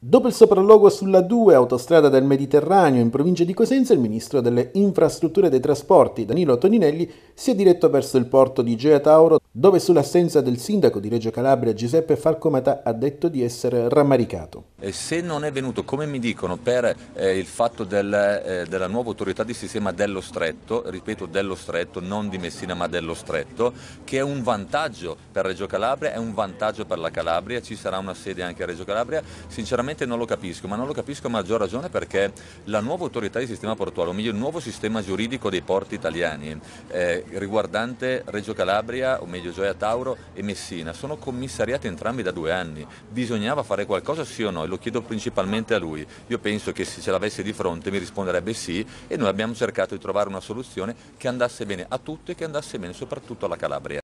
Dopo il sopralluogo sulla 2, autostrada del Mediterraneo, in provincia di Cosenza, il ministro delle Infrastrutture e dei Trasporti, Danilo Toninelli, si è diretto verso il porto di Gea Tauro, dove sull'assenza del sindaco di Reggio Calabria Giuseppe Falcomata ha detto di essere rammaricato se non è venuto, come mi dicono, per eh, il fatto del, eh, della nuova autorità di sistema dello stretto, ripeto dello stretto, non di Messina ma dello stretto, che è un vantaggio per Reggio Calabria, è un vantaggio per la Calabria, ci sarà una sede anche a Reggio Calabria, sinceramente non lo capisco, ma non lo capisco a maggior ragione perché la nuova autorità di sistema portuale, o meglio il nuovo sistema giuridico dei porti italiani eh, riguardante Reggio Calabria, o meglio Gioia Tauro e Messina, sono commissariati entrambi da due anni, bisognava fare qualcosa sì o no? lo chiedo principalmente a lui. Io penso che se ce l'avesse di fronte mi risponderebbe sì e noi abbiamo cercato di trovare una soluzione che andasse bene a tutti e che andasse bene soprattutto alla Calabria.